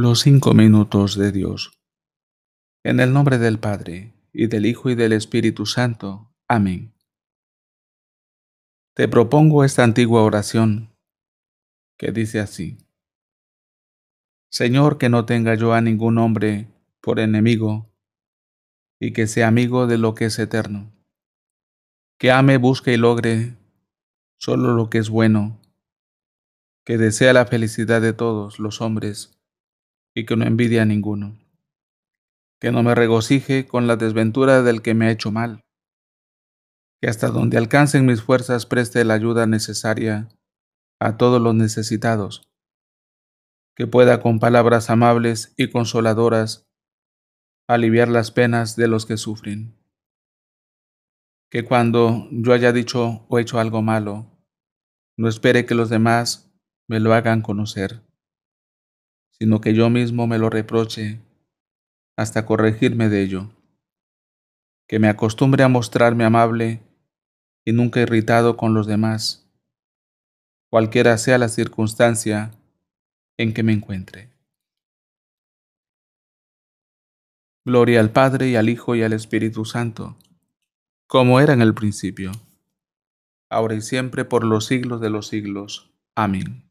Los cinco minutos de Dios. En el nombre del Padre, y del Hijo, y del Espíritu Santo. Amén. Te propongo esta antigua oración, que dice así. Señor, que no tenga yo a ningún hombre por enemigo, y que sea amigo de lo que es eterno. Que ame, busque y logre solo lo que es bueno, que desea la felicidad de todos los hombres y que no envidie a ninguno. Que no me regocije con la desventura del que me ha hecho mal. Que hasta donde alcancen mis fuerzas preste la ayuda necesaria a todos los necesitados. Que pueda con palabras amables y consoladoras aliviar las penas de los que sufren. Que cuando yo haya dicho o hecho algo malo, no espere que los demás me lo hagan conocer sino que yo mismo me lo reproche hasta corregirme de ello. Que me acostumbre a mostrarme amable y nunca irritado con los demás, cualquiera sea la circunstancia en que me encuentre. Gloria al Padre y al Hijo y al Espíritu Santo, como era en el principio, ahora y siempre por los siglos de los siglos. Amén.